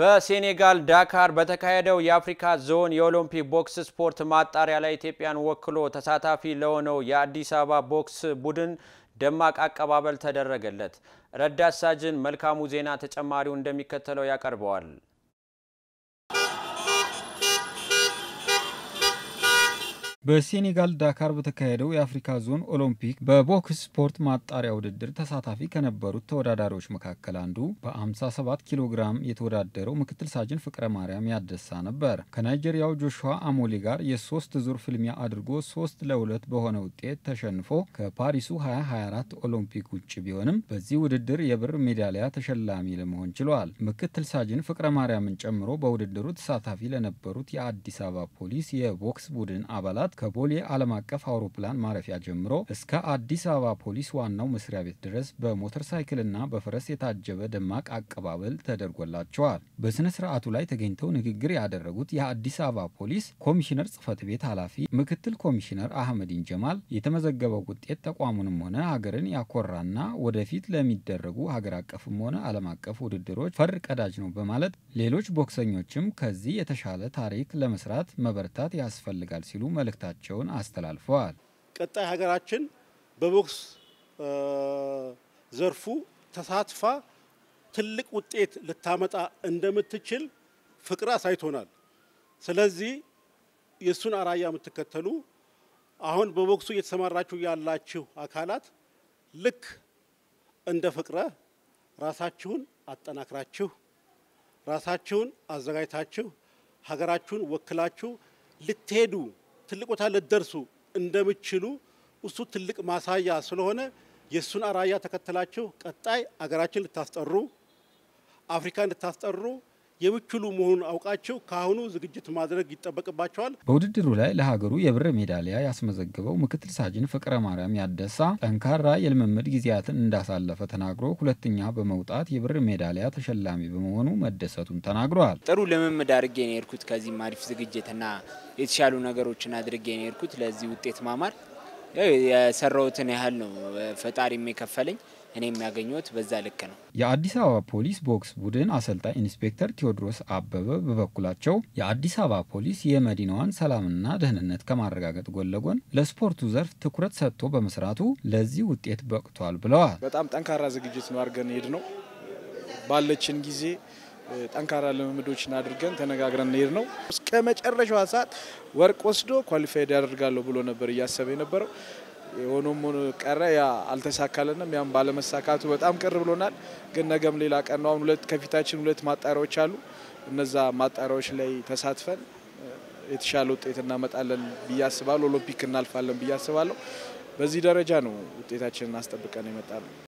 በሴኔጋል ዳካር በተካሄደው የአፍሪካ ዞን የኦሎምፒክ ቦክስ ስፖርት ማጣሪያ ላይ ኢትዮጵያን ወክሎ ተሳታፊ ለሆነው የአዲስ አበባ ቦክስ ቡድን ደማቅ አቀባበል ተደረገለት። ረዳት ሳጅን መልካሙ ዜና ተጨማሪው እንደሚከተለው ያቀርበዋል። በሴኔጋል ዳካር በተካሄደው የአፍሪካ ዞን ኦሎምፒክ በቦክስ ስፖርት ማጣሪያ ውድድር ተሳታፊ ከነበሩት ተወዳዳሪዎች መካከል አንዱ በ57 ኪሎ ግራም የተወዳደረው ምክትል ሳጅን ፍቅረ ማርያም ያደሳ ነበር። ከናይጄሪያው ጆሹዋ አሞሌ ጋር የሶስት ዙር ፍልሚያ አድርጎ ሶስት ለሁለት በሆነ ውጤት ተሸንፎ ከፓሪሱ 2024 ኦሎምፒክ ውጭ ቢሆንም በዚህ ውድድር የብር ሜዳሊያ ተሸላሚ ለመሆን ችሏል። ምክትል ሳጅን ፍቅረ ማርያምን ጨምሮ በውድድሩ ተሳታፊ ለነበሩት የአዲስ አበባ ፖሊስ የቦክስ ቡድን አባላት ከቦሌ ዓለም አቀፍ አውሮፕላን ማረፊያ ጀምሮ እስከ አዲስ አበባ ፖሊስ ዋናው መስሪያ ቤት ድረስ በሞተር ሳይክልና በፈረስ የታጀበ ደማቅ አቀባበል ተደርጎላቸዋል። በሥነ ሥርዓቱ ላይ ተገኝተው ንግግር ያደረጉት የአዲስ አበባ ፖሊስ ኮሚሽነር ጽህፈት ቤት ኃላፊ ምክትል ኮሚሽነር አህመዲን ጀማል የተመዘገበው ውጤት ተቋሙንም ሆነ ሀገርን ያኮራና ወደፊት ለሚደረጉ ሀገር አቀፍም ሆነ ዓለም አቀፍ ውድድሮች ፈር ቀዳጅ ነው በማለት ሌሎች ቦክሰኞችም ከዚህ የተሻለ ታሪክ ለመስራት መበርታት ያስፈልጋል ሲሉ መልእክት መልእክታቸውን አስተላልፈዋል። ቀጣይ ሀገራችን በቦክስ ዘርፉ ተሳትፋ ትልቅ ውጤት ልታመጣ እንደምትችል ፍቅር አሳይቶናል። ስለዚህ የእሱን አራያ የምትከተሉ አሁን በቦክሱ እየተሰማራችሁ ያላችሁ አካላት ልክ እንደ ፍቅረ ራሳችሁን አጠናክራችሁ ራሳችሁን አዘጋጅታችሁ ሀገራችሁን ወክላችሁ ልትሄዱ ትልቅ ቦታ ልትደርሱ እንደምችሉ እሱ ትልቅ ማሳያ ስለሆነ የእሱን አራያ ተከትላችሁ ቀጣይ አገራችን ልታስጠሩ አፍሪካ ልታስጠሩ። የምችሉ መሆኑን አውቃቸው ከአሁኑ ዝግጅት ማድረግ ይጠበቅባቸዋል። በውድድሩ ላይ ለሀገሩ የብር ሜዳሊያ ያስመዘግበው ምክትል ሳጅን ፍቅረ ማርያም ያደሳ ጠንካራ የልምምድ ጊዜያትን እንዳሳለፈ ተናግሮ ሁለተኛ በመውጣት የብር ሜዳሊያ ተሸላሚ በመሆኑ መደሰቱን ተናግረዋል። ጥሩ ልምምድ አድርጌ ነው የሄድኩት። ከዚህም አሪፍ ዝግጅትና የተሻሉ ነገሮችን አድርጌ ነው የሄድኩት። ለዚህ ውጤት ማማር የሰራሁትን ያህል ነው ፈጣሪ የከፈለኝ። እኔ የሚያገኙት በዛ ልክ ነው። የአዲስ አበባ ፖሊስ ቦክስ ቡድን አሰልጣኝ ኢንስፔክተር ቴዎድሮስ አበበ በበኩላቸው የአዲስ አበባ ፖሊስ የመዲናዋን ሰላምና ደህንነት ከማረጋገጥ ጎን ለጎን ለስፖርቱ ዘርፍ ትኩረት ሰጥቶ በመስራቱ ለዚህ ውጤት በቅቷል ብለዋል። በጣም ጠንካራ ዝግጅት ነው አድርገን ሄድ ነው ባለችን ጊዜ ጠንካራ ልምምዶችን አድርገን ተነጋግረን ሄድ ነው። እስከ መጨረሻዋ ሰዓት ወርቅ ወስዶ ኳሊፋይድ ያደርጋለሁ ብሎ ነበር እያሰበ የነበረው የሆኖም ሆኖ ቀረ። ያ አልተሳካለንም። ያም ባለመሳካቱ በጣም ቅር ብሎናል። ግን ነገም ሌላ ቀን ነው። አሁን ሁለት ከፊታችን ሁለት ማጣሪያዎች አሉ። እነዛ ማጣሪያዎች ላይ ተሳትፈን የተሻለ ውጤት እናመጣለን ብዬ አስባለሁ። ኦሎምፒክ እናልፋለን ብዬ አስባለሁ። በዚህ ደረጃ ነው ውጤታችንን አስጠብቀን የመጣ ነው።